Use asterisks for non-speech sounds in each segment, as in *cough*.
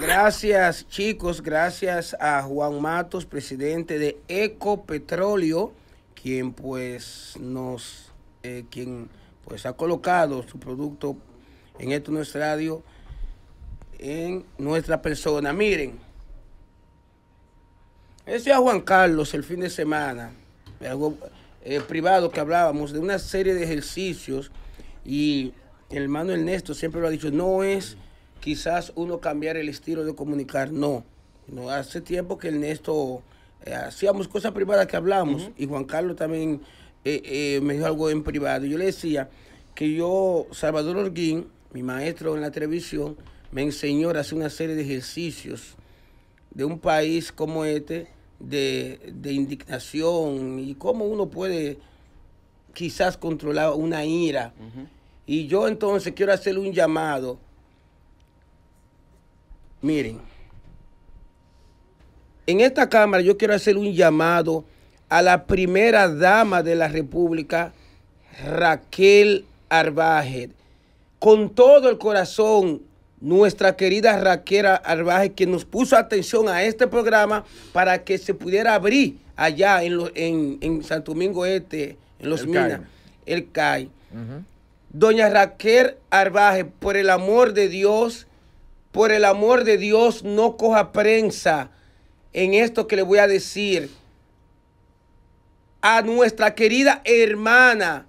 Gracias chicos, gracias a Juan Matos, presidente de Ecopetróleo, quien pues nos, eh, quien pues ha colocado su producto en esto nuestro radio en nuestra persona. Miren, es Juan Carlos el fin de semana, eh, privado que hablábamos de una serie de ejercicios y el hermano Ernesto siempre lo ha dicho, no es quizás uno cambiar el estilo de comunicar, no. no hace tiempo que Ernesto eh, hacíamos cosas privadas que hablamos y Juan Carlos también eh, me dijo algo en privado. Yo le decía que yo, Salvador Orguín, mi maestro en la televisión, me enseñó a hacer una serie de ejercicios de un país como este de, indignación y cómo uno puede quizás controlar una ira. Y yo entonces quiero hacerle un llamado. Miren, en esta Cámara yo quiero hacer un llamado a la primera dama de la República, Raquel Arbajet, Con todo el corazón nuestra querida Raquera Arbaje, que nos puso atención a este programa para que se pudiera abrir allá en, en, en, Santo Domingo Este, en Los Minas, el CAI. Doña Raquel Arbaje, por el amor de Dios, por el amor de Dios, no coja prensa en esto que le voy a decir. A nuestra querida hermana,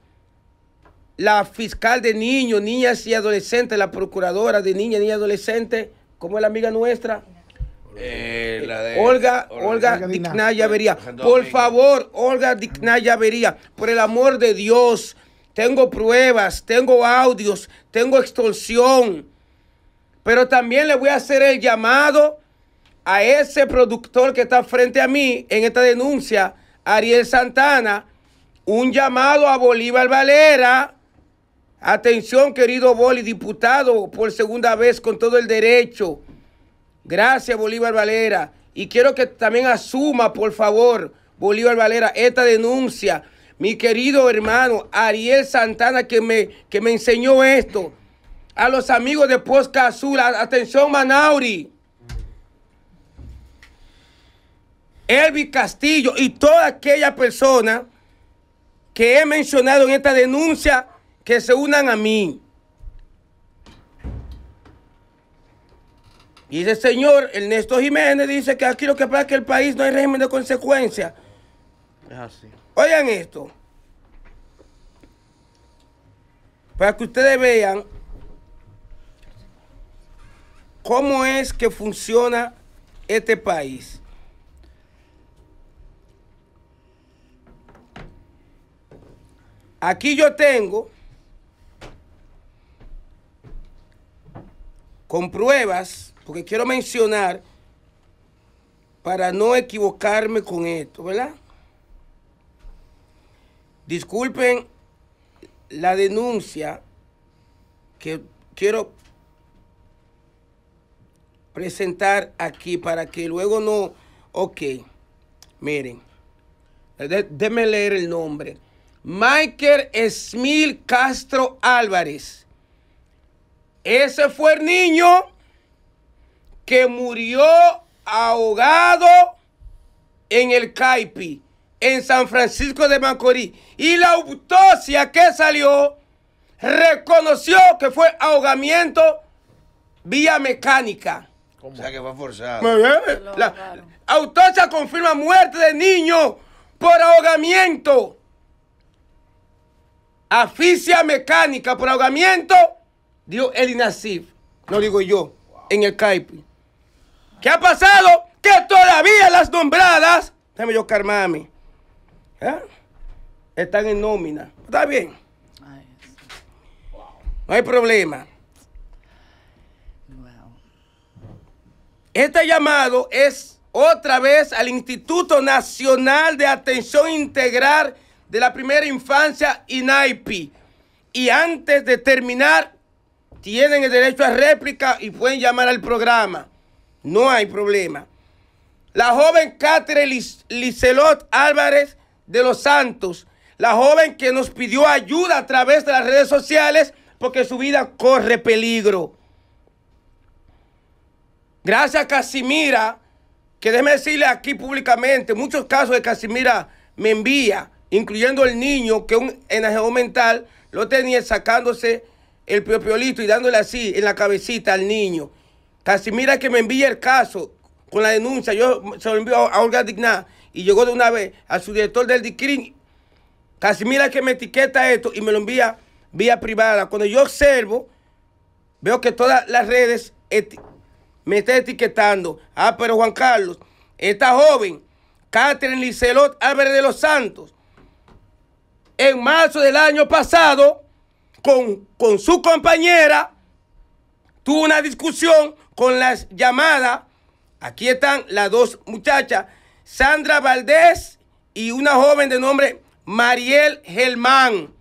la fiscal de niños, niñas y adolescentes, la procuradora de niñas, y adolescentes, como es la amiga nuestra. Eh, Olga, Olga, Olga Por favor, Olga dignaya Vería, por el amor de Dios, tengo pruebas, tengo audios, tengo extorsión. Pero también le voy a hacer el llamado a ese productor que está frente a mí en esta denuncia, Ariel Santana, un llamado a Bolívar Valera Atención, querido Boli, diputado por segunda vez con todo el derecho. Gracias, Bolívar Valera. Y quiero que también asuma, por favor, Bolívar Valera, esta denuncia. Mi querido hermano Ariel Santana, que me, que me enseñó esto. A los amigos de Posca Azul, atención, Manauri. Elvi Castillo y toda aquella persona que he mencionado en esta denuncia que se unan a mí. Y el señor Ernesto Jiménez dice que aquí lo que pasa es que el país no hay régimen de consecuencia. Es así. Oigan esto. Para que ustedes vean cómo es que funciona este país. Aquí yo tengo con pruebas, porque quiero mencionar para no equivocarme con esto, ¿verdad? Disculpen la denuncia que quiero presentar aquí para que luego no... Ok, miren, déjenme leer el nombre. Michael Esmil Castro Álvarez ese fue el niño que murió ahogado en el Caipi, en San Francisco de Macorís. Y la autopsia que salió reconoció que fue ahogamiento vía mecánica. O sea que fue forzado. La autopsia confirma muerte de niño por ahogamiento. Asfixia mecánica por ahogamiento dio el Nassif, no digo yo, en el CAIPI. ¿Qué ha pasado? Que todavía las nombradas, déjame yo karmami, ¿eh? están en nómina. Está bien. No hay problema. Este llamado es otra vez al Instituto Nacional de Atención Integral de la Primera Infancia, INAIPI. Y antes de terminar, tienen el derecho a réplica y pueden llamar al programa. No hay problema. La joven Cátere Licelot Álvarez de los Santos, la joven que nos pidió ayuda a través de las redes sociales porque su vida corre peligro. Gracias a Casimira, que déjeme decirle aquí públicamente, muchos casos de Casimira me envía, incluyendo el niño que un enajeo mental lo tenía sacándose el propio listo y dándole así en la cabecita al niño. Casimira que me envía el caso con la denuncia, yo se lo envío a Olga Digná y llegó de una vez a su director del DICRIN. Casimira que me etiqueta esto y me lo envía vía privada. Cuando yo observo, veo que todas las redes me está etiquetando. Ah, pero Juan Carlos, esta joven, Catherine Licelot Álvarez de los Santos, en marzo del año pasado, con, su compañera, tuvo una discusión con las llamadas. Aquí están las dos muchachas, Sandra Valdés y una joven de nombre Mariel Germán.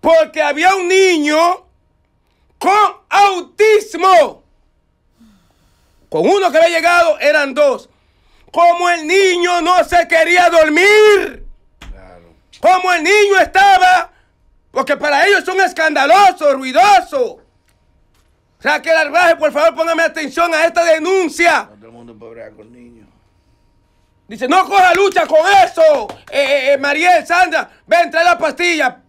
Porque había un niño con autismo. Con uno que había llegado eran dos. Como el niño no se quería dormir. Como el niño estaba porque para ellos es son escandalosos, que Raquel Arbaje, por favor, póngame atención a esta denuncia. todo el mundo con niños. Dice, no coja lucha con eso. Eh, eh, eh Mariel, Sandra, ven, trae la pastilla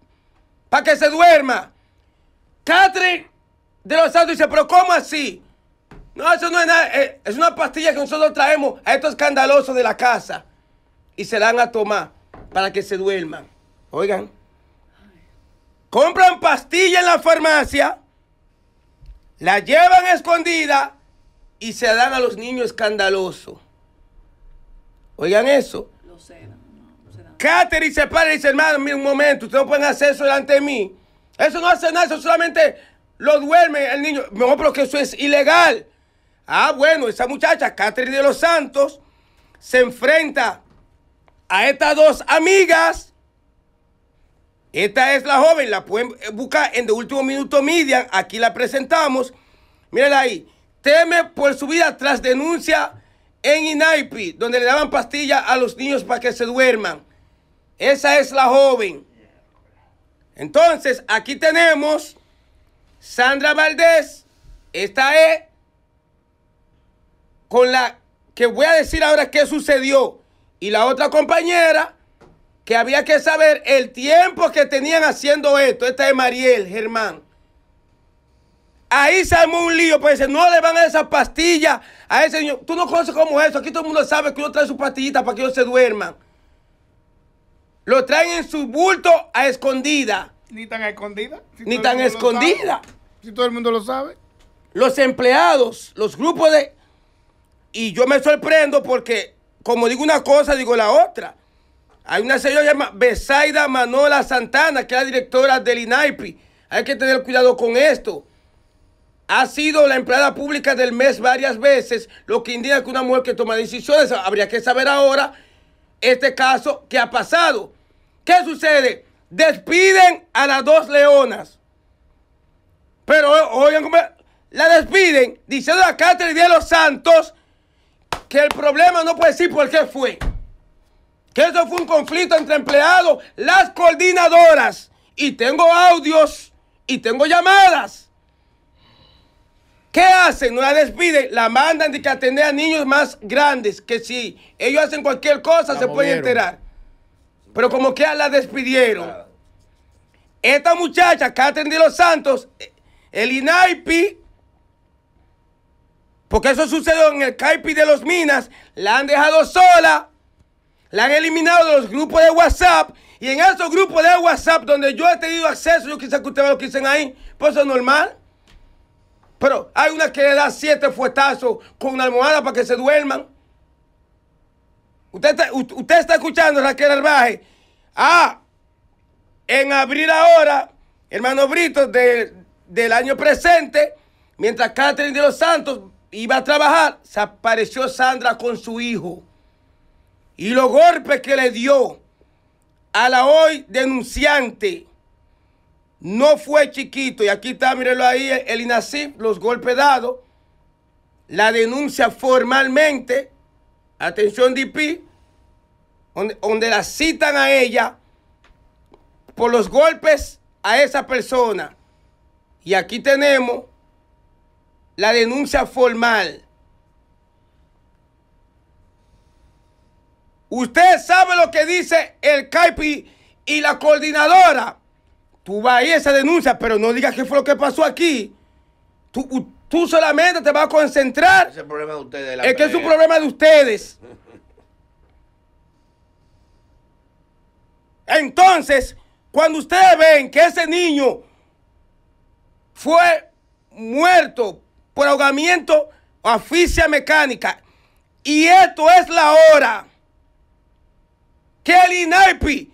para que se duerma. Catherine de los Santos dice, pero ¿cómo así? No, eso no es nada. Eh, es una pastilla que nosotros traemos a estos escandalosos de la casa. Y se la van a tomar para que se duerman. Oigan compran pastilla en la farmacia, la llevan escondida y se dan a los niños escandalosos. Oigan eso. Katherine Catherine se para y dice, hermano, un momento, ustedes no pueden hacer eso delante de mí. Eso no hace nada, eso solamente lo duerme el niño. Mejor porque eso es ilegal. Ah, bueno, esa muchacha, Catherine de los Santos, se enfrenta a estas dos amigas esta es la joven, la pueden buscar en The Último Minuto Media. Aquí la presentamos. Mírenla ahí. Teme por su vida tras denuncia en Inaipi, donde le daban pastillas a los niños para que se duerman. Esa es la joven. Entonces, aquí tenemos Sandra Valdés. Esta es con la que voy a decir ahora qué sucedió. Y la otra compañera que había que saber el tiempo que tenían haciendo esto. Esta es Mariel, Germán. Ahí se armó un lío, pues dice, no le van a esa pastilla a ese señor. Tú no conoces cómo eso. Aquí todo el mundo sabe que uno trae sus pastillitas para que ellos se duerman. Lo traen en su bulto a escondida. Ni tan escondida. Ni tan escondida. Si todo el mundo lo sabe. Los empleados, los grupos de... Y yo me sorprendo porque, como digo una cosa, digo la otra. Hay una señora llamada Besaida Manola Santana, que es la directora del INAIPI. Hay que tener cuidado con esto. Ha sido la empleada pública del mes varias veces, lo que indica que una mujer que toma decisiones, habría que saber ahora este caso que ha pasado. ¿Qué sucede? Despiden a las dos leonas. Pero eh, oigan cómo la despiden diciendo a y de los Santos que el problema no puede decir por qué fue que eso fue un conflicto entre empleados, las coordinadoras. Y tengo audios y tengo llamadas. ¿Qué hacen? No la despiden, la mandan de que atender a niños más grandes, que si ellos hacen cualquier cosa se puede pueden enterar. Pero como que la despidieron. Esta muchacha, Catherine de los Santos, eh, el INAIPI, porque eso sucedió en el CAIPI de los Minas, la han dejado sola la han eliminado de los grupos de WhatsApp. Y en esos grupos de WhatsApp donde yo he tenido acceso, yo quizás que ustedes lo quisen ahí, pues eso es normal. Pero hay una que le da siete fuetazos con una almohada para que se duerman. Usted está, usted está escuchando, Raquel Arbaje. Ah, en abril ahora, hermano Brito, del año presente, mientras Catherine de los Santos iba a trabajar, se apareció Sandra con su hijo y los golpes que le dio a la hoy denunciante no fue chiquito. Y aquí está, mírenlo ahí, el Inacip, los golpes dados, la denuncia formalmente, atención DP, donde, donde la citan a ella por los golpes a esa persona. Y aquí tenemos la denuncia formal. Usted sabe lo que dice el CAIPI y la coordinadora. Tú vas a esa denuncia, pero no digas qué fue lo que pasó aquí. Tú, solamente te vas a concentrar. Es de ustedes. es que es un problema de ustedes. *laughs* Entonces, cuando ustedes ven que ese niño fue muerto por ahogamiento o asfixia mecánica, y esto es la hora. Kelly Naipi,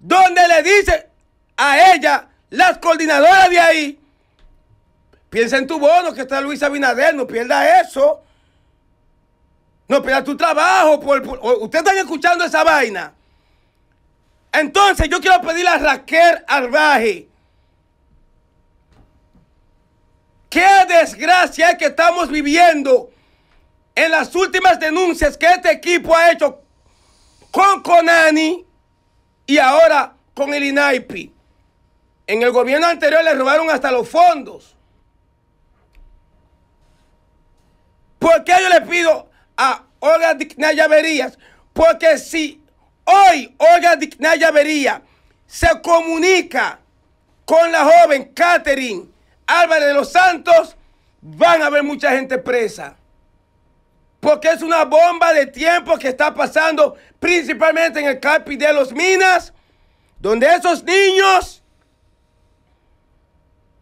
donde le dice a ella, las coordinadoras de ahí, piensa en tu bono que está Luisa Binader, no pierda eso. No pierda tu trabajo. Por, Ustedes están escuchando esa vaina. Entonces yo quiero pedirle a Raquel Arbaje. Qué desgracia que estamos viviendo en las últimas denuncias que este equipo ha hecho con Conani y ahora con el INAIPI. En el gobierno anterior le robaron hasta los fondos. ¿Por qué yo le pido a Olga Dignaya Verías? Porque si hoy Olga Dignaya Verías se comunica con la joven Catherine Álvarez de los Santos, van a haber mucha gente presa. Porque es una bomba de tiempo que está pasando principalmente en el CAPI de los Minas, donde esos niños,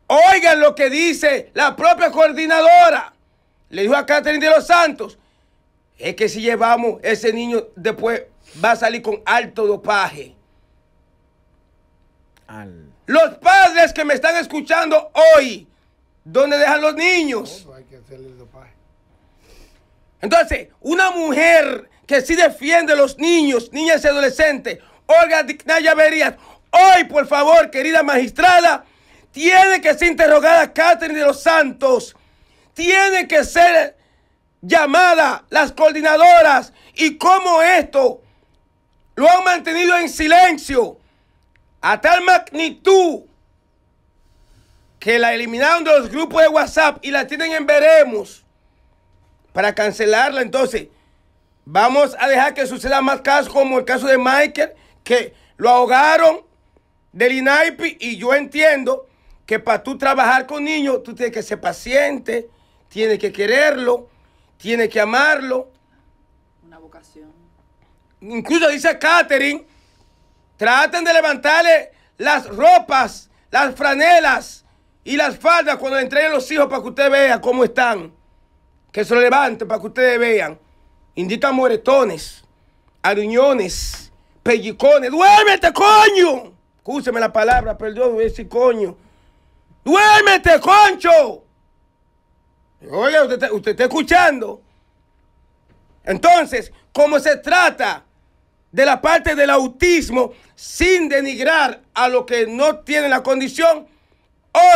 oigan lo que dice la propia coordinadora, le dijo a Catherine de los Santos, es que si llevamos ese niño después va a salir con alto dopaje. Los padres que me están escuchando hoy, ¿dónde dejan los niños? hay que hacerle el dopaje. Entonces, una mujer que sí defiende a los niños, niñas y adolescentes, Olga Dignaya Verías, hoy, por favor, querida magistrada, tiene que ser interrogada Catherine de los Santos, tiene que ser llamada las coordinadoras y cómo esto lo han mantenido en silencio a tal magnitud que la eliminaron de los grupos de WhatsApp y la tienen en veremos para cancelarla. Entonces, vamos a dejar que suceda más casos como el caso de Michael, que lo ahogaron del INAIPI y yo entiendo que para tú trabajar con niños, tú tienes que ser paciente, tienes que quererlo, tienes que amarlo. Una vocación. Incluso dice Katherine, traten de levantarle las ropas, las franelas y las faldas cuando le entreguen los hijos para que usted vea cómo están que se lo levanten para que ustedes vean. Indica moretones, aruñones, pellicones. ¡Duérmete, coño! Escúcheme la palabra, perdón, voy coño. ¡Duérmete, concho! Oiga, usted, está, escuchando. Entonces, cómo se trata de la parte del autismo, sin denigrar a los que no tienen la condición,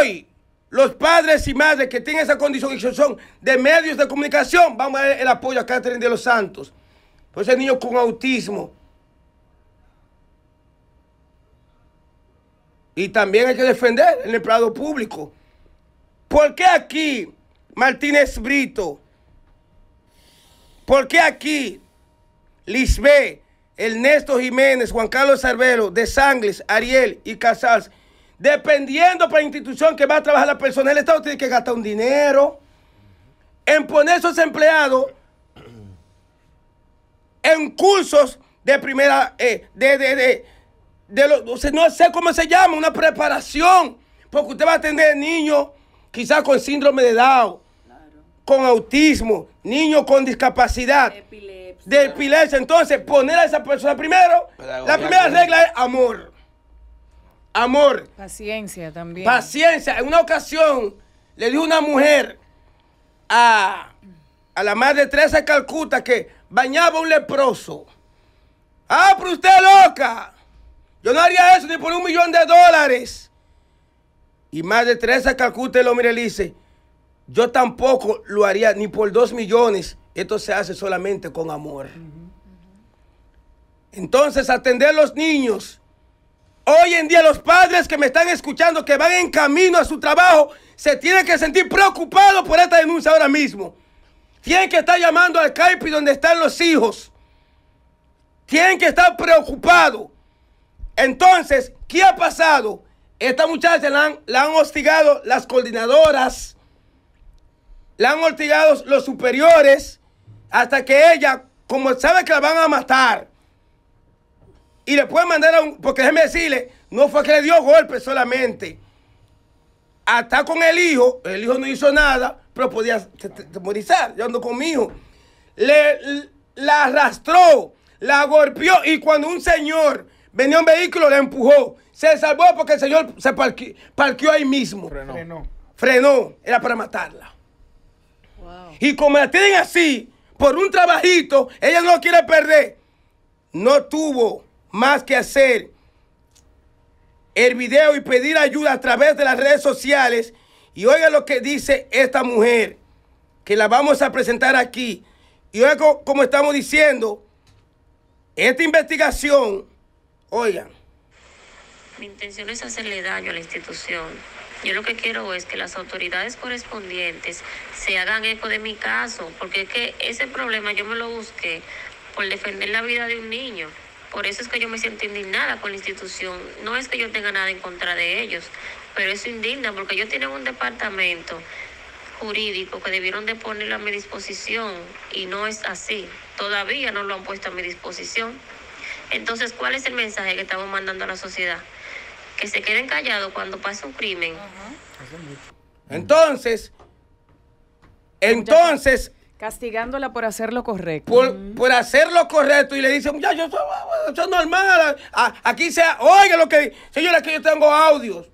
hoy los padres y madres que tienen esa condición y son de medios de comunicación, vamos a dar el apoyo a Catherine de los Santos. Por pues ese niño con autismo. Y también hay que defender el empleado público. ¿Por qué aquí Martínez Brito? ¿Por qué aquí Lisbeth, Ernesto Jiménez, Juan Carlos Arbelo, De Sangles, Ariel y Casals Dependiendo para la institución que va a trabajar la persona, el Estado tiene que gastar un dinero en poner esos empleados en cursos de primera, eh, de, de, no sé cómo se llama, una preparación, porque usted va a atender niños quizás con síndrome de Down, con autismo, niños con discapacidad, epilepsia. de epilepsia. Entonces, poner a esa persona primero, la primera regla es amor amor. Paciencia también. Paciencia. En una ocasión le dijo una mujer a, la madre Teresa de Calcuta que bañaba un leproso. Ah, pero usted es loca. Yo no haría eso ni por un millón de dólares. Y madre Teresa de Calcuta lo mire, y le dice, yo tampoco lo haría ni por dos millones. Esto se hace solamente con amor. Entonces, atender a los niños Hoy en día los padres que me están escuchando, que van en camino a su trabajo, se tienen que sentir preocupados por esta denuncia ahora mismo. Tienen que estar llamando al CAIPI donde están los hijos. Tienen que estar preocupados. Entonces, ¿qué ha pasado? Esta muchacha la han, la han hostigado las coordinadoras, la han hostigado los superiores, hasta que ella, como sabe que la van a matar, y le pueden mandar a un. Porque déjeme decirle, no fue que le dio golpe solamente. Hasta con el hijo, el hijo no hizo nada, pero podía temorizar. Yo ando con mi hijo. Le, la arrastró, la golpeó y cuando un señor venía un vehículo, la empujó. Se salvó porque el señor se parqueó ahí mismo. Frenó. Frenó. Era para matarla. Y como la tienen así, por un trabajito, ella no quiere perder. No tuvo más que hacer el video y pedir ayuda a través de las redes sociales. Y oiga lo que dice esta mujer, que la vamos a presentar aquí. Y oiga como estamos diciendo, esta investigación, oigan. Mi intención es hacerle daño a la institución. Yo lo que quiero es que las autoridades correspondientes se hagan eco de mi caso, porque es que ese problema yo me lo busqué por defender la vida de un niño. Por eso es que yo me siento indignada con la institución. No es que yo tenga nada en contra de ellos, pero eso indigna porque ellos tienen un departamento jurídico que debieron de ponerlo a mi disposición y no es así. Todavía no lo han puesto a mi disposición. Entonces, ¿cuál es el mensaje que estamos mandando a la sociedad? Que se queden callados cuando pasa un crimen. Entonces, entonces Castigándola por hacer lo correcto. Mm. Por, hacer lo correcto. Y le dice, muchachos, eso, eso normal. aquí sea, oiga lo que... Señora, que yo tengo audios.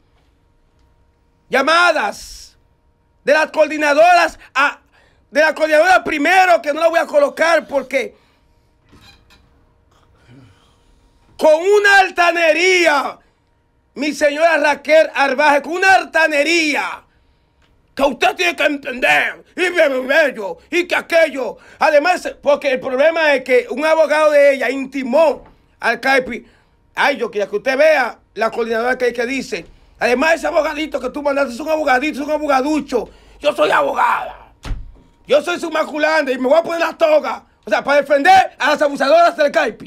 Llamadas. De las coordinadoras a... De la coordinadora primero, que no la voy a colocar porque... Con una altanería. Mi señora Raquel Arbaje, con una altanería que usted tiene que entender, y bello, y que aquello. Además, porque el problema es que un abogado de ella intimó al CAIPI. Ay, yo quería que usted vea la coordinadora que, dice. Además, ese abogadito que tú mandaste es un abogadito, es un abogaducho. Yo soy abogada. Yo soy su maculante y me voy a poner la toga. O sea, para defender a las abusadoras del CAIPI.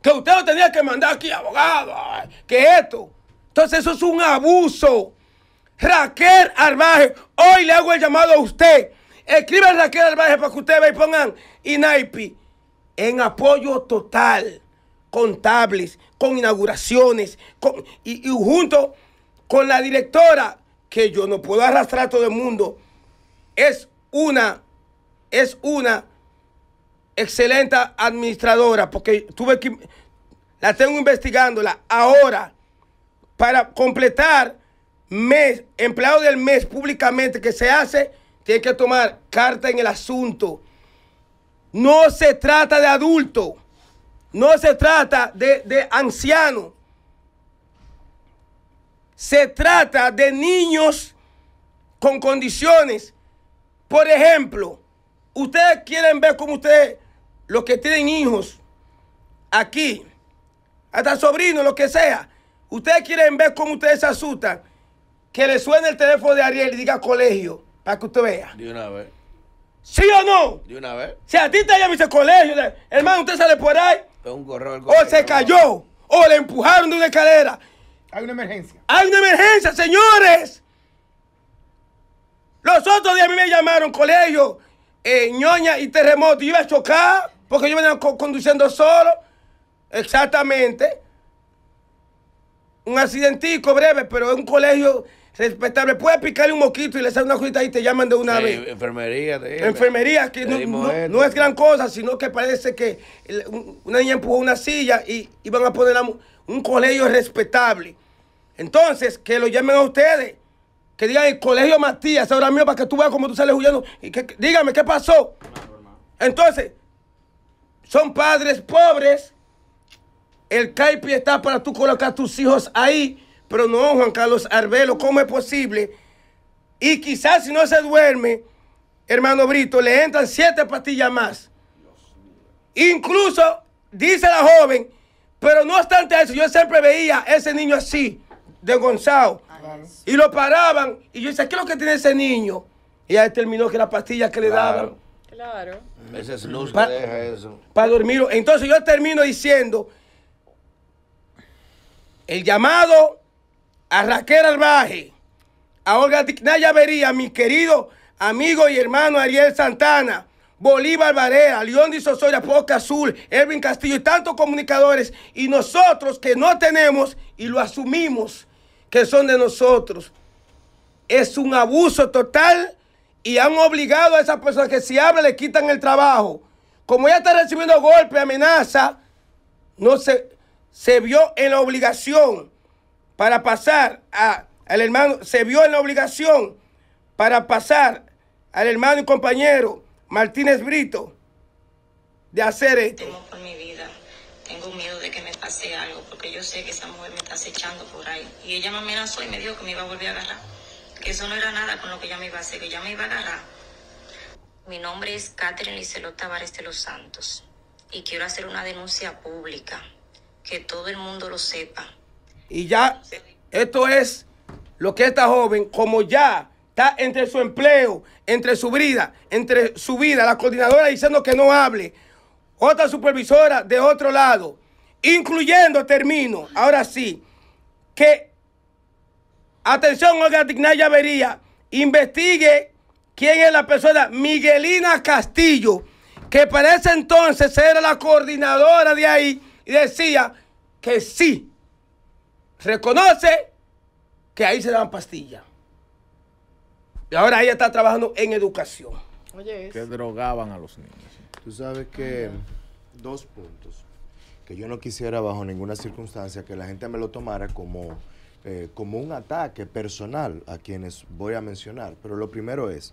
Que usted no tenía que mandar aquí, abogado. Que esto. Entonces, eso es un abuso. Raquel Armaje. Hoy le hago el llamado a usted. Escribe Raquel Armaje para que usted vea y pongan INAIPI en apoyo total, contables, con inauguraciones, y, y, junto con la directora, que yo no puedo arrastrar a todo el mundo, es una, es una excelente administradora, porque tuve que, la tengo investigándola ahora, para completar mes, empleado del mes públicamente que se hace, tiene que tomar carta en el asunto. No se trata de adulto, no se trata de, de anciano. Se trata de niños con condiciones. Por ejemplo, ustedes quieren ver como ustedes, los que tienen hijos aquí, hasta sobrinos, lo que sea, ustedes quieren ver como ustedes se asustan que le suene el teléfono de Ariel y diga colegio, para que usted vea. De una vez. ¿Sí o no? De una vez. Si a ti te llama y colegio, hermano, usted sale por ahí. Un o se cayó, o le empujaron de una escalera. Hay una emergencia. Hay una emergencia, señores. Los otros días a mí me llamaron colegio, eh, ñoña y terremoto. Yo iba a chocar porque yo venía conduciendo solo. Exactamente. Un accidentico breve, pero es un colegio Respetable, puedes picarle un moquito y le sale una colita y te llaman de una vez. Enfermería, Enfermería, que no, es gran cosa, sino que parece que una niña empujó una silla y iban a poner un colegio respetable. Entonces, que lo llamen a ustedes. Que digan el colegio Matías, ahora mío, para que tú veas cómo tú sales huyendo. Y dígame, ¿qué pasó? Entonces, son padres pobres. El CAIPI está para tú colocar tus hijos ahí pero no, Juan Carlos Arbelo, ¿cómo es posible? Y quizás si no se duerme, hermano Brito, le entran siete pastillas más. Incluso, dice la joven, pero no obstante eso, yo siempre veía a ese niño así, de Gonzalo. Y lo paraban. Y yo decía, ¿qué es lo que tiene ese niño? Y ahí terminó que las pastillas que le daban. Claro. Ese es luz Para dormir. Entonces yo termino diciendo, el llamado a Raquel Albaje, a Olga Tignaya Vería, a mi querido amigo y hermano Ariel Santana, Bolívar Varela, León de Sosoya, Poca Azul, Erwin Castillo y tantos comunicadores. Y nosotros que no tenemos y lo asumimos que son de nosotros. Es un abuso total y han obligado a esas personas que si habla le quitan el trabajo. Como ya está recibiendo golpe, amenaza, no se, se vio en la obligación para pasar a, al hermano, se vio en la obligación para pasar al hermano y compañero Martínez Brito de hacer esto. Tengo tengo miedo de que me pase algo, porque yo sé que esa mujer me está acechando por ahí. Y ella me amenazó y me dijo que me iba a volver a agarrar, que eso no era nada con lo que ella me iba a hacer, que ya me iba a agarrar. Mi nombre es Catherine Licelot Tavares de los Santos y quiero hacer una denuncia pública, que todo el mundo lo sepa y ya, esto es lo que esta joven, como ya está entre su empleo, entre su vida, entre su vida, la coordinadora diciendo que no hable, otra supervisora de otro lado, incluyendo, termino, ahora sí, que, atención, Olga Dignaya Vería, investigue quién es la persona, Miguelina Castillo, que para ese entonces era la coordinadora de ahí y decía que sí reconoce que ahí se dan pastillas. Y ahora ella está trabajando en educación. Oye, que drogaban a los niños. Tú sabes que dos puntos que yo no quisiera bajo ninguna circunstancia que la gente me lo tomara como, eh, como un ataque personal a quienes voy a mencionar. Pero lo primero es,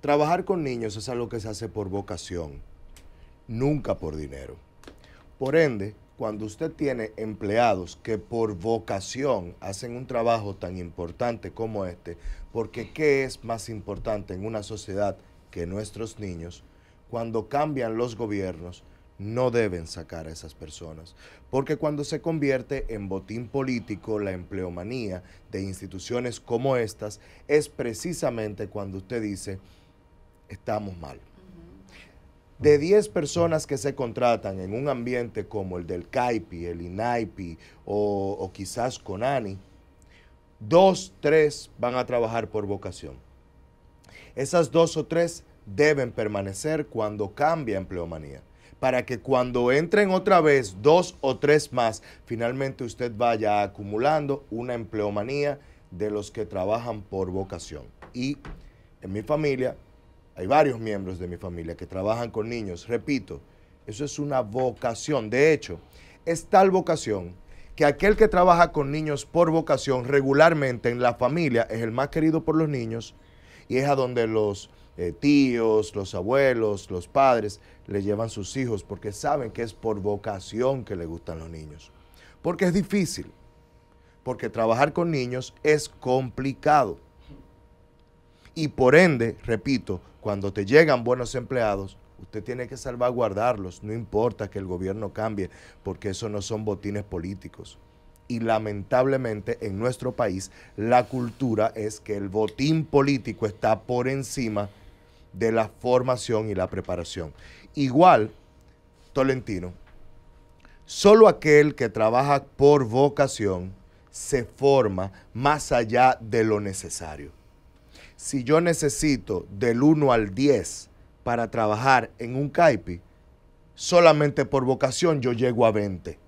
trabajar con niños es algo que se hace por vocación, nunca por dinero. Por ende, cuando usted tiene empleados que por vocación hacen un trabajo tan importante como este, porque ¿qué es más importante en una sociedad que nuestros niños? Cuando cambian los gobiernos, no deben sacar a esas personas, porque cuando se convierte en botín político la empleomanía de instituciones como estas, es precisamente cuando usted dice, estamos mal de 10 personas que se contratan en un ambiente como el del CAIPI, el INAIPI o, o quizás CONANI, dos, tres van a trabajar por vocación. Esas dos o tres deben permanecer cuando cambia empleomanía, para que cuando entren otra vez dos o tres más, finalmente usted vaya acumulando una empleomanía de los que trabajan por vocación. Y en mi familia hay varios miembros de mi familia que trabajan con niños. Repito, eso es una vocación. De hecho, es tal vocación que aquel que trabaja con niños por vocación regularmente en la familia es el más querido por los niños y es a donde los eh, tíos, los abuelos, los padres le llevan sus hijos porque saben que es por vocación que le gustan los niños. Porque es difícil, porque trabajar con niños es complicado. Y por ende, repito, cuando te llegan buenos empleados, usted tiene que salvaguardarlos, no importa que el gobierno cambie, porque eso no son botines políticos. Y lamentablemente en nuestro país la cultura es que el botín político está por encima de la formación y la preparación. Igual, Tolentino, solo aquel que trabaja por vocación se forma más allá de lo necesario si yo necesito del 1 al 10 para trabajar en un CAIPI, solamente por vocación yo llego a 20.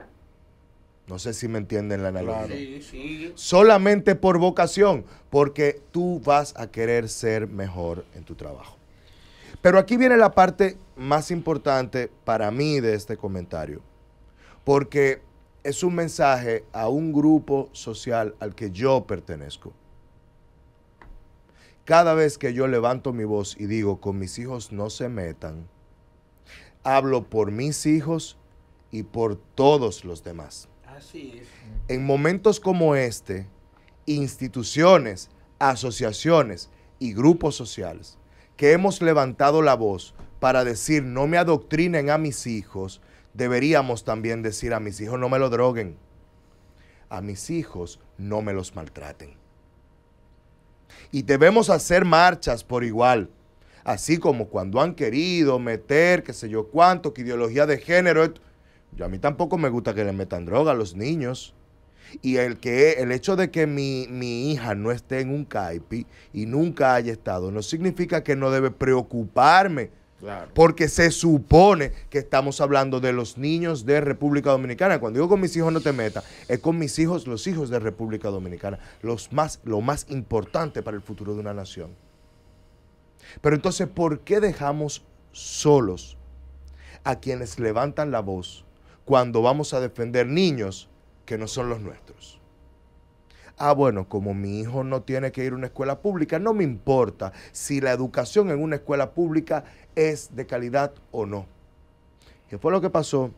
No sé si me entienden la analogía. Solamente por vocación, porque tú vas a querer ser mejor en tu trabajo. Pero aquí viene la parte más importante para mí de este comentario, porque es un mensaje a un grupo social al que yo pertenezco. Cada vez que yo levanto mi voz y digo, con mis hijos no se metan, hablo por mis hijos y por todos los demás. En momentos como este, instituciones, asociaciones y grupos sociales que hemos levantado la voz para decir no me adoctrinen a mis hijos, deberíamos también decir a mis hijos no me lo droguen, a mis hijos no me los maltraten y debemos hacer marchas por igual. Así como cuando han querido meter, qué sé yo cuánto, que ideología de género. Yo a mí tampoco me gusta que le metan droga a los niños. Y el, que, el hecho de que mi, mi hija no esté en un CAIPI y nunca haya estado, no significa que no debe preocuparme porque se supone que estamos hablando de los niños de República Dominicana. Cuando digo con mis hijos no te metas, es con mis hijos, los hijos de República Dominicana, los más, lo más importante para el futuro de una nación. Pero entonces, ¿por qué dejamos solos a quienes levantan la voz cuando vamos a defender niños que no son los nuestros? ah, bueno, como mi hijo no tiene que ir a una escuela pública, no me importa si la educación en una escuela pública es de calidad o no. ¿Qué fue lo que pasó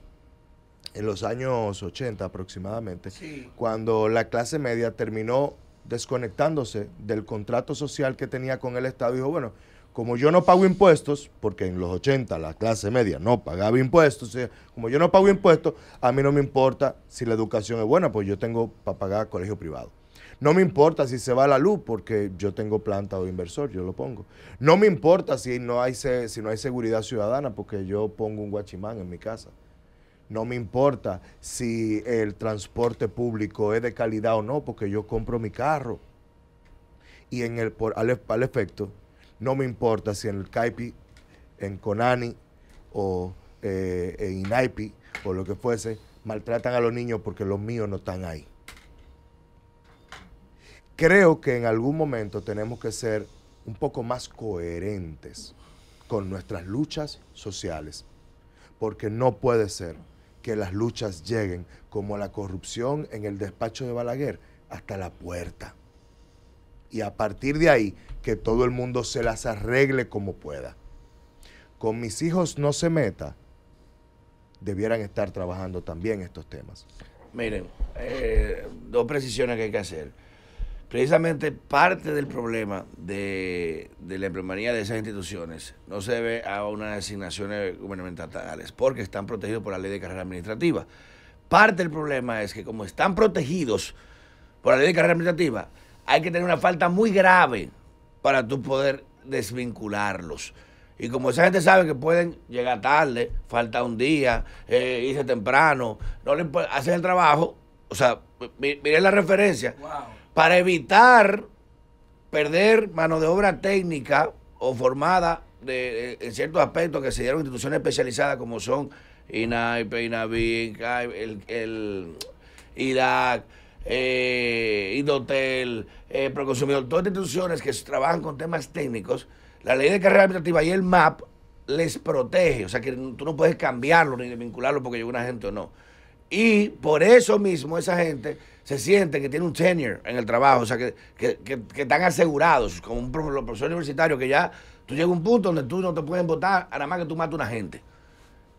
en los años 80 aproximadamente? Cuando la clase media terminó desconectándose del contrato social que tenía con el Estado, dijo, bueno, como yo no pago impuestos, porque en los 80 la clase media no pagaba impuestos, como yo no pago impuestos, a mí no me importa si la educación es buena, pues yo tengo para pagar colegio privado. No me importa si se va la luz porque yo tengo planta o inversor, yo lo pongo. No me importa si no hay, si no hay seguridad ciudadana porque yo pongo un guachimán en mi casa. No me importa si el transporte público es de calidad o no porque yo compro mi carro. Y en el, al, efecto, no me importa si en el CAIPI, en CONANI o eh, en INAIPI o lo que fuese, maltratan a los niños porque los míos no están ahí creo que en algún momento tenemos que ser un poco más coherentes con nuestras luchas sociales, porque no puede ser que las luchas lleguen como la corrupción en el despacho de Balaguer hasta la puerta. Y a partir de ahí, que todo el mundo se las arregle como pueda. Con mis hijos no se meta, debieran estar trabajando también estos temas. Miren, eh, dos precisiones que hay que hacer. Precisamente parte del problema de, la empleomanía de esas instituciones no se debe a unas asignaciones eh, gubernamentales, porque están protegidos por la ley de carrera administrativa. Parte del problema es que como están protegidos por la ley de carrera administrativa, hay que tener una falta muy grave para tú poder desvincularlos. Y como esa gente sabe que pueden llegar tarde, falta un día, eh, irse temprano, no le hacer el trabajo, o sea, miren la referencia para evitar perder mano de obra técnica o formada de, eh, en ciertos aspectos que se dieron instituciones especializadas como son INAIPE, INAVI, el, el IDAC, eh, eh, Proconsumidor, todas instituciones que trabajan con temas técnicos, la ley de carrera administrativa y el MAP les protege, o sea que tú no puedes cambiarlo ni vincularlo porque llegó una gente o no. Y por eso mismo esa gente se sienten que tienen un senior en el trabajo, o sea, que, que, que, están asegurados, como un profesor universitario que ya tú llegas a un punto donde tú no te pueden votar, nada más que tú mates a una gente.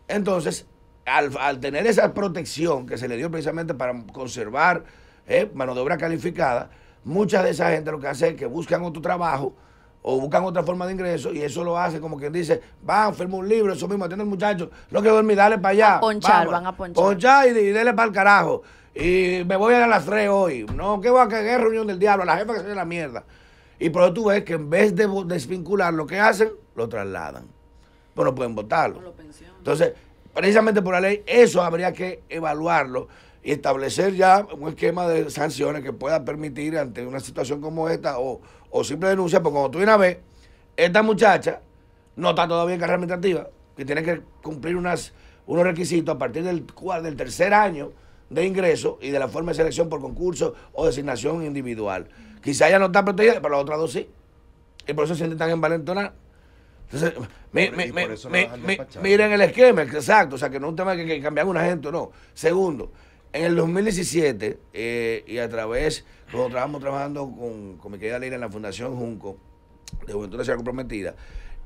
Entonces, al, al, tener esa protección que se le dio precisamente para conservar eh, mano de obra calificada, muchas de esa gente lo que hace es que buscan otro trabajo o buscan otra forma de ingreso y eso lo hace como quien dice, van, firma un libro, eso mismo, atiende al muchacho, lo que dormir, dale para allá. A ponchar, van a ponchar. Ponchar y, y dele para el carajo. Y me voy a, las tres hoy. No, que va a caer reunión del diablo? La jefa que se la mierda. Y por eso tú ves que en vez de desvincular lo que hacen, lo trasladan. Pero no pueden votarlo. Entonces, precisamente por la ley, eso habría que evaluarlo y establecer ya un esquema de sanciones que pueda permitir ante una situación como esta o, o simple denuncia, porque como tú a ver... esta muchacha no está todavía en carrera administrativa, que tiene que cumplir unas, unos requisitos a partir del, del tercer año de ingreso y de la forma de selección por concurso o designación individual. Quizá ya no está protegida, pero las otras dos sí. Y por eso se sienten tan envalentonadas. Entonces, miren el esquema, exacto. O sea, que no es un tema que, que cambian una gente, no. Segundo, en el 2017, eh, y a través, nosotros estábamos trabajando con, con mi querida Leila en la Fundación Junco de Juventud Nacional Comprometida,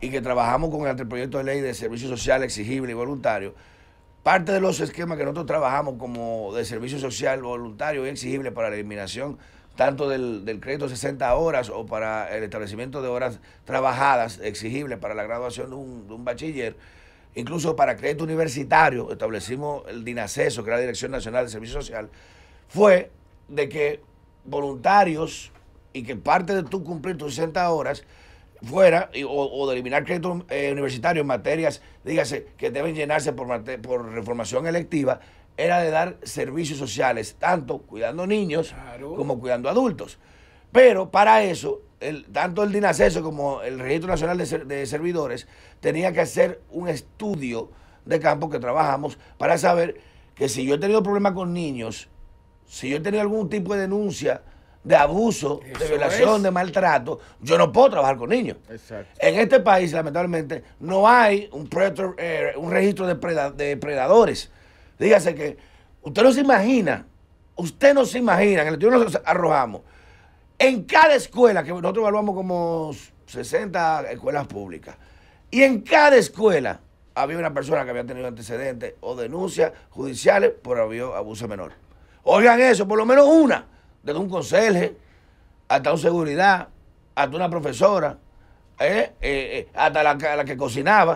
y que trabajamos con el proyecto de ley de servicio social exigible y voluntario, Parte de los esquemas que nosotros trabajamos como de servicio social voluntario y exigible para la eliminación tanto del, del crédito 60 horas o para el establecimiento de horas trabajadas exigible para la graduación de un, de un bachiller, incluso para crédito universitario, establecimos el DINACESO, que era la Dirección Nacional de Servicio Social, fue de que voluntarios y que parte de tú cumplir tus 60 horas, fuera o, de eliminar créditos universitario eh, universitarios en materias, dígase, que deben llenarse por, por reformación electiva, era de dar servicios sociales, tanto cuidando niños como cuidando adultos. Pero para eso, el, tanto el DINACESO como el Registro Nacional de, de Servidores tenía que hacer un estudio de campo que trabajamos para saber que si yo he tenido problemas con niños, si yo he tenido algún tipo de denuncia, de abuso, de violación, de maltrato, yo no puedo trabajar con niños. En este país, lamentablemente, no hay un, eh, registro de, de, predadores. Dígase que usted no se imagina, usted no se imagina, en el estudio nos arrojamos, en cada escuela, que nosotros evaluamos como 60 escuelas públicas, y en cada escuela había una persona que había tenido antecedentes o denuncias judiciales por abuso menor. Oigan eso, por lo menos una desde un conserje hasta un seguridad, hasta una profesora, ¿eh? Eh, eh, hasta la, la, que cocinaba.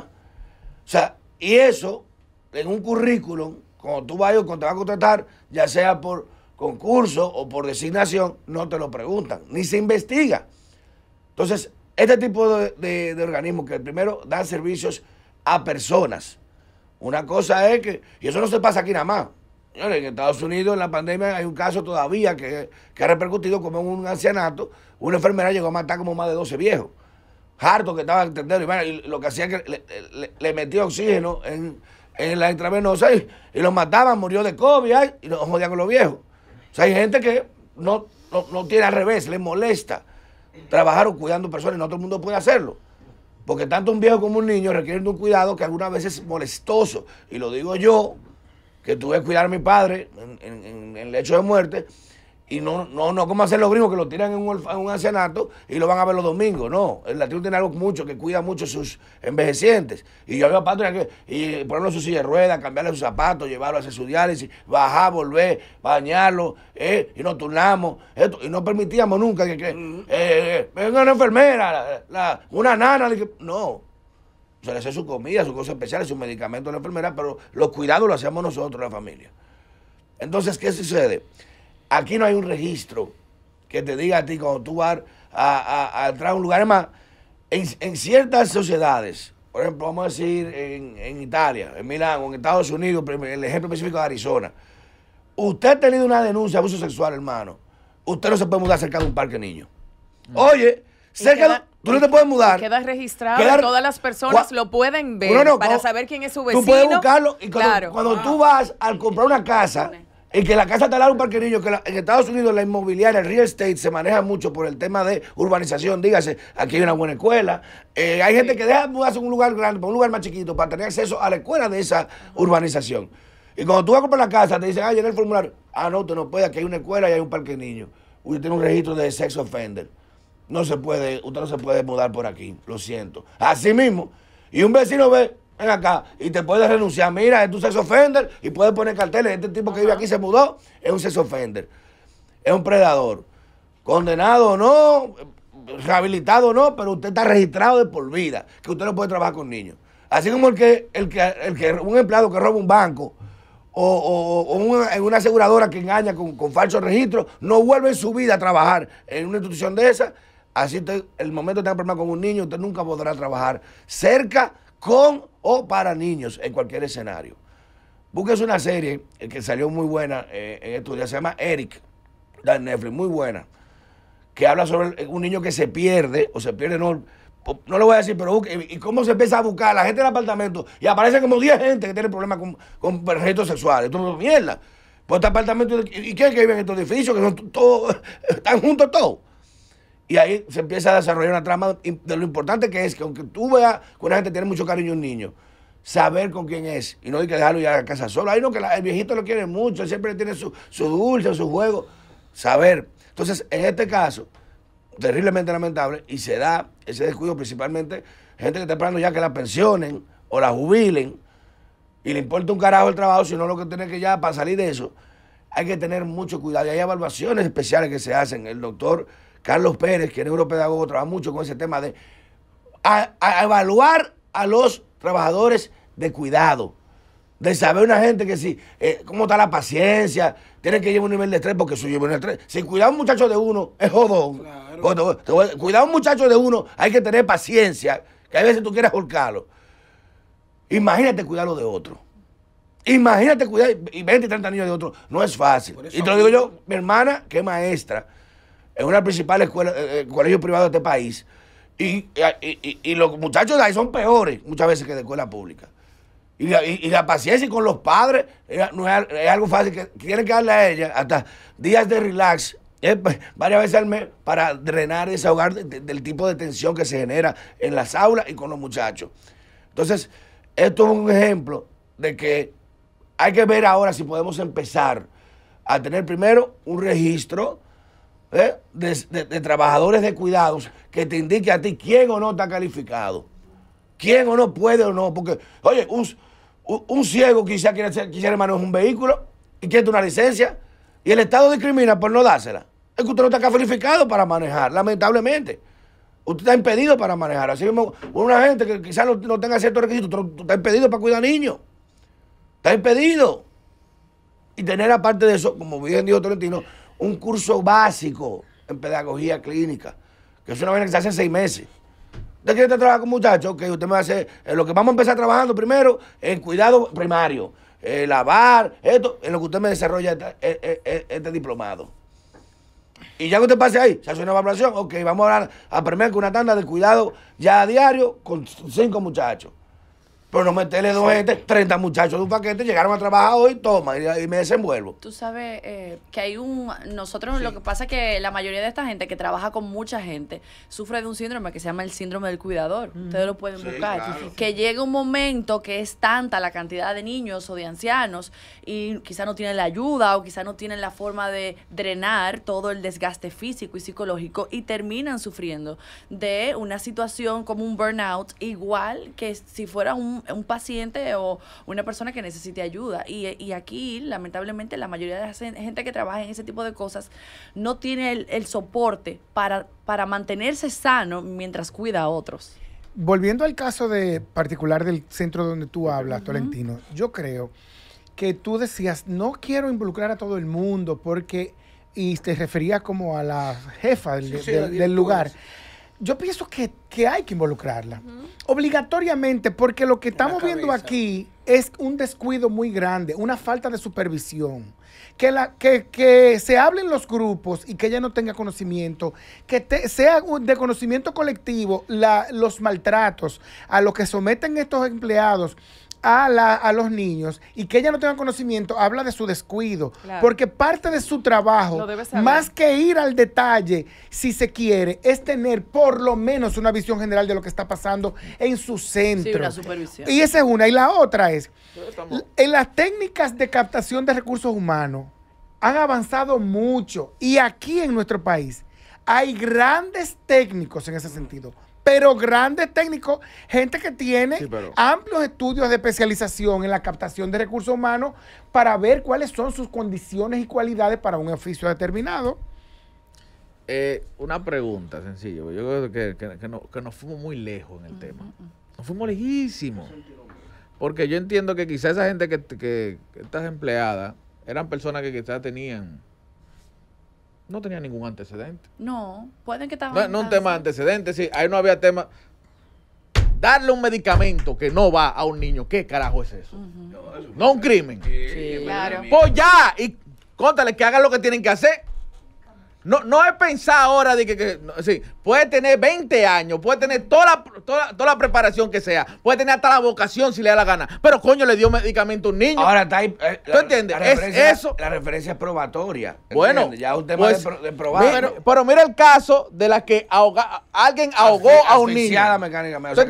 O sea, y eso en un currículum, cuando tú vayas, cuando te vas a contratar, ya sea por concurso o por designación, no te lo preguntan, ni se investiga. Entonces, este tipo de, de organismos que primero dan servicios a personas. Una cosa es que, y eso no se pasa aquí nada más, en Estados Unidos en la pandemia hay un caso todavía que, ha repercutido como en un ancianato, una enfermera llegó a matar como más de 12 viejos, harto que estaba entendiendo, y, bueno, lo que hacía es que le, le, metía oxígeno en, en la intravenosa y, y los mataban, murió de COVID y los jodían con los viejos. O sea, hay gente que no, no, tiene al revés, le molesta trabajar o cuidando personas y no todo el mundo puede hacerlo. Porque tanto un viejo como un niño requieren de un cuidado que algunas veces es molestoso. Y lo digo yo, que tuve que cuidar a mi padre en, el hecho lecho de muerte. Y no, no, no como hacer los gringos que lo tiran en un, en ancianato y lo van a ver los domingos. No, el latino tiene algo mucho que cuida mucho sus envejecientes. Y yo veo a Patria que y ponerle su silla de ruedas, cambiarle sus zapatos, llevarlo a hacer su diálisis, bajar, volver, bañarlo, eh, y no turnamos. y no permitíamos nunca que, mm. eh, eh, venga una enfermera, una nana. No, se le hace su comida, sus cosas especiales, sus medicamento, la enfermedad, pero los cuidados los hacemos nosotros, la familia. Entonces, ¿qué sucede? Aquí no hay un registro que te diga a ti cuando tú vas a, a, entrar a un lugar. Es más, en, ciertas sociedades, por ejemplo, vamos a decir en, en Italia, en Milán o en Estados Unidos, el ejemplo específico de Arizona, usted ha tenido una denuncia de abuso sexual, hermano. Usted no se puede mudar cerca de un parque niño. Oye, cerca de Tú no te puedes mudar. Queda registrado. Todas las personas lo pueden ver para saber quién es su vecino. Tú puedes buscarlo. Y cuando, claro. cuando ah. tú vas a comprar una casa, y que la casa de un parque niño, que en Estados Unidos la inmobiliaria, el real estate se maneja mucho por el tema de urbanización. Dígase, aquí hay una buena escuela. Eh, hay gente que deja mudarse a un lugar grande, para un lugar más chiquito, para tener acceso a la escuela de esa urbanización. Y cuando tú vas a comprar la casa, te dicen, ah, llené el formulario. Ah, no, tú no puedes, aquí hay una escuela y hay un parque niño. Uy, tiene un registro de sex offender no se puede, usted no se puede mudar por aquí, lo siento. Así mismo. Y un vecino ve, en acá, y te puede renunciar. Mira, es tu sex offender y puede poner carteles. Este tipo que vive aquí se mudó, es un sex offender. Es un predador. Condenado o no, rehabilitado o no, pero usted está registrado de por vida, que usted no puede trabajar con niños. Así como el que, el que, un empleado que roba un banco o, una, aseguradora que engaña con, con falsos registros, no vuelve en su vida a trabajar en una institución de esa Así el momento de tener problemas con un niño, usted nunca podrá trabajar cerca, con o para niños en cualquier escenario. Busques una serie eh, que salió muy buena eh, en estos días, se llama Eric, de Netflix, muy buena, que habla sobre eh, un niño que se pierde, o se pierde, no, no le voy a decir, pero busque, y cómo se empieza a buscar la gente del apartamento, y aparecen como 10 gente que tiene problemas con, con retos sexuales, todo mierda. Pues este apartamento, ¿y quién es que en estos edificios que todos, *laughs* están juntos todos? Y ahí se empieza a desarrollar una trama de lo importante que es que aunque tú veas que una gente tiene mucho cariño a un niño, saber con quién es y no hay que dejarlo ir a casa solo. Hay no que el viejito lo quiere mucho, siempre tiene su, su dulce, su juego. Saber. Entonces, en este caso, terriblemente lamentable, y se da ese descuido principalmente gente que está esperando ya que la pensionen o la jubilen y le importa un carajo el trabajo, sino lo que tiene que ya para salir de eso. Hay que tener mucho cuidado y hay evaluaciones especiales que se hacen. El doctor Carlos Pérez, que es neuropedagogo, trabaja mucho con ese tema de evaluar a los trabajadores de cuidado. De saber una gente que si, eh, cómo está la paciencia, tiene que llevar un nivel de estrés porque si lleva un estrés. Si cuidar a un muchacho de uno es jodón. Cuidar a un muchacho de uno hay que tener paciencia, que a veces tú quieres holcarlo. Imagínate cuidarlo de otro. Imagínate cuidar y 20 y 30 niños de otro. No es fácil. Y te lo digo yo, mi hermana, que es maestra, en una principal escuela, eh, eh, colegio privado de este país. Y, los muchachos de ahí son peores muchas veces que de escuela pública. Y la, y, paciencia con los padres eh, es, algo fácil. Que, tienen que darle a ella hasta días de relax pues, varias veces al mes para drenar y desahogar del tipo de tensión que se genera en las aulas y con los muchachos. Entonces, esto es un ejemplo de que hay que ver ahora si podemos empezar a tener primero un registro ¿eh? de, trabajadores de cuidados que te indique a ti quién o no está calificado, quién o no puede o no, porque, oye, un, un, ciego quizá quiera, quisiera manejar un vehículo y quiere una licencia y el Estado discrimina por no dársela. Es que usted no está calificado para manejar, lamentablemente. Usted está impedido para manejar. Así como una gente que quizás no, tenga ciertos requisitos, está impedido para cuidar niños. Está impedido. Y tener aparte de eso, como bien dijo Torrentino, un curso básico en pedagogía clínica, que es una vaina que se hace en seis meses. ¿Usted quiere trabajar con muchachos? Ok, usted me va a hacer eh, lo que vamos a empezar trabajando primero en cuidado primario, eh, lavar, esto, en lo que usted me desarrolla eh, este, diplomado. Y ya que usted pase ahí, se hace una evaluación. Ok, vamos a hablar a premiar con una tanda de cuidado ya a diario con cinco muchachos. Pero no meterle dos gente, 30 muchachos de un paquete, llegaron a trabajar hoy, toma, y, me desenvuelvo. Tú sabes eh, que hay un. Nosotros, lo que pasa es que la mayoría de esta gente que trabaja con mucha gente sufre de un síndrome que se llama el síndrome del cuidador. Ustedes lo pueden buscar. Que llega un momento que es tanta la cantidad de niños o de ancianos y quizá no tienen la ayuda o quizá no tienen la forma de drenar todo el desgaste físico y psicológico y terminan sufriendo de una situación como un burnout igual que si fuera un un paciente o una persona que necesite ayuda. Y, aquí, lamentablemente, la mayoría de la gente que trabaja en ese tipo de cosas no tiene el, soporte para, para mantenerse sano mientras cuida a otros. Volviendo al caso de particular del centro donde tú hablas, Tolentino, yo creo que tú decías, no quiero involucrar a todo el mundo porque, y te referías como a la jefa del, del lugar yo pienso que, hay que involucrarla. Obligatoriamente, porque lo que estamos viendo aquí es un descuido muy grande, una falta de supervisión. Que, la, que, se hablen los grupos y que ella no tenga conocimiento, que sea de conocimiento colectivo la, los maltratos a los que someten estos empleados a, a los niños y que ella no tenga conocimiento, habla de su descuido. Porque parte de su trabajo, más que ir al detalle, si se quiere, es tener por lo menos una visión general de lo que está pasando en su centro. Y esa es una. Y la otra es, en las técnicas de captación de recursos humanos han avanzado mucho. Y aquí en nuestro país hay grandes técnicos en ese sentido pero grandes técnicos, gente que tiene amplios estudios de especialización en la captación de recursos humanos para ver cuáles son sus condiciones y cualidades para un oficio determinado. Eh, una pregunta sencilla, Yo creo que, nos fuimos muy lejos en el tema. Nos fuimos lejísimos. Porque yo entiendo que quizás esa gente que, que empleada, eran personas que quizás tenían no tenía ningún antecedente. No, pueden que estaban. No, un tema de antecedentes sí, ahí no había tema. Darle un medicamento que no va a un niño, ¿qué carajo es eso? No, un crimen. Sí, claro. Pues ya, y contale que hagan lo que tienen que hacer. No, no es pensar ahora de que, puede tener 20 años, puede tener toda la, toda, la preparación que sea, puede tener hasta la vocación si le da la gana, pero coño le dio medicamento a un niño. Ahora está ahí. Eh, ¿Tú entiendes? La eso. La referencia es probatoria. Bueno, ya es un tema pues, de, probar. Pero, mira el caso de la que ahoga, alguien ahogó a un niño. O sea,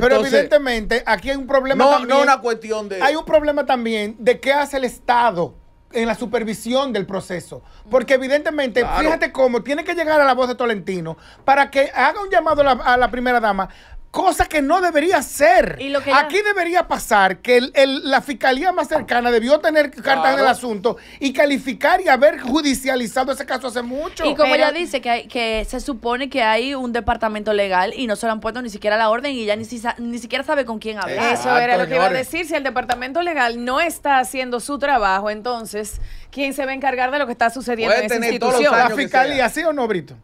pero evidentemente aquí hay un problema también. No una cuestión de. Hay un problema también de qué hace el Estado en la supervisión del proceso. Porque evidentemente, fíjate cómo tiene que llegar a la voz de Tolentino para que haga un llamado a la primera dama cosa que no debería ser. Aquí debería pasar que el, la fiscalía más cercana debió tener cartas en del asunto y calificar y haber judicializado ese caso hace mucho. Y como ella dice, que, que se supone que hay un departamento legal y no se le han puesto ni siquiera la orden y ya ni, si, ni siquiera sabe con quién hablar. Eso era lo que iba a decir. Si el departamento legal no está haciendo su trabajo, entonces, ¿quién se va a encargar de lo que está sucediendo en esa institución? la fiscalía, ¿sí o no, Brito?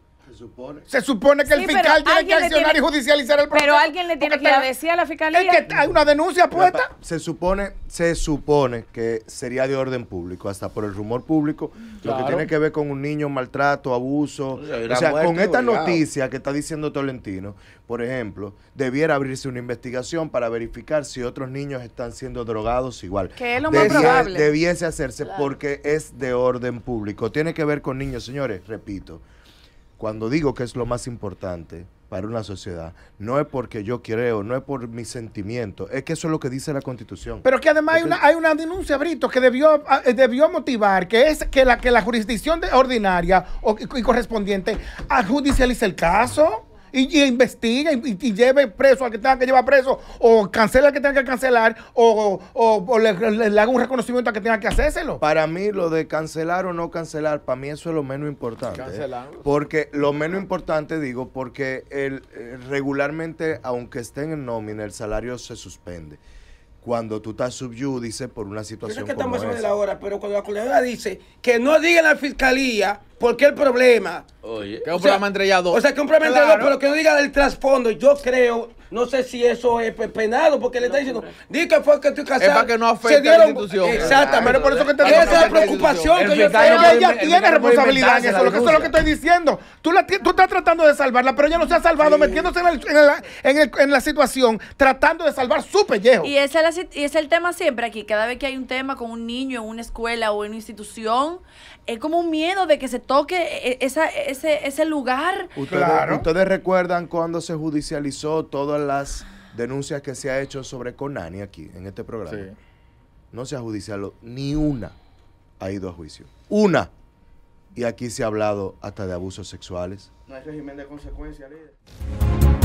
Se supone que el fiscal tiene que accionar y judicializar el proceso. Pero alguien le tiene que ir a decir a la fiscalía. que hay una denuncia puesta. Se supone, se supone que sería de orden público, hasta por el rumor público, lo que tiene que ver con un niño, maltrato, abuso. O sea, con esta noticia que está diciendo Tolentino, por ejemplo, debiera abrirse una investigación para verificar si otros niños están siendo drogados igual. Que es lo más Debiese hacerse porque es de orden público. Tiene que ver con niños, señores, repito cuando digo que es lo más importante para una sociedad, no es porque yo creo, no es por mi sentimiento, es que eso es lo que dice la Constitución. Pero que además hay una, hay una denuncia, Brito, que debió, ah, eh, debió motivar, que es que la, que la jurisdicción de ordinaria o, y correspondiente judicialice el caso y, investiga investigue y, lleve preso al que tenga que llevar preso, o cancela al que tenga que cancelar, o, le, haga un reconocimiento al que tenga que hacérselo. Para mí, lo de cancelar o no cancelar, para mí eso es lo menos importante. ¿eh? Porque lo menos importante, digo, porque el, eh, regularmente, aunque estén en nómina, el salario se suspende cuando tú estás subyúdice por una situación Yo sé que estamos en la hora, pero cuando la colega dice que no diga la fiscalía porque el problema. Oye, que un problema entre ya dos. O sea, que un problema entre dos, pero que no diga del trasfondo. Yo creo, no sé si eso es penado, porque le está diciendo, di que fue que estoy casado. Es para que no afecte se dieron, a la institución. Exactamente, Pero por eso que te Esa es la preocupación que yo tengo. Ella tiene responsabilidad en eso, eso es lo que estoy diciendo. Tú, la, tú estás tratando de salvarla, pero ella no se ha salvado metiéndose en, la, en, la situación, tratando de salvar su pellejo. Y ese, es el tema siempre aquí, cada vez que hay un tema con un niño en una escuela o en una institución, es como un miedo de que se toque eh, eh, ese, lugar. ¿Ustedes, recuerdan cuando se judicializó todas las denuncias que se ha hecho sobre Conani aquí, en este programa? Sí. No se ha judicializado, ni una ha ido a juicio. Una. Y aquí se ha hablado hasta de abusos sexuales. No hay régimen de consecuencia, líder.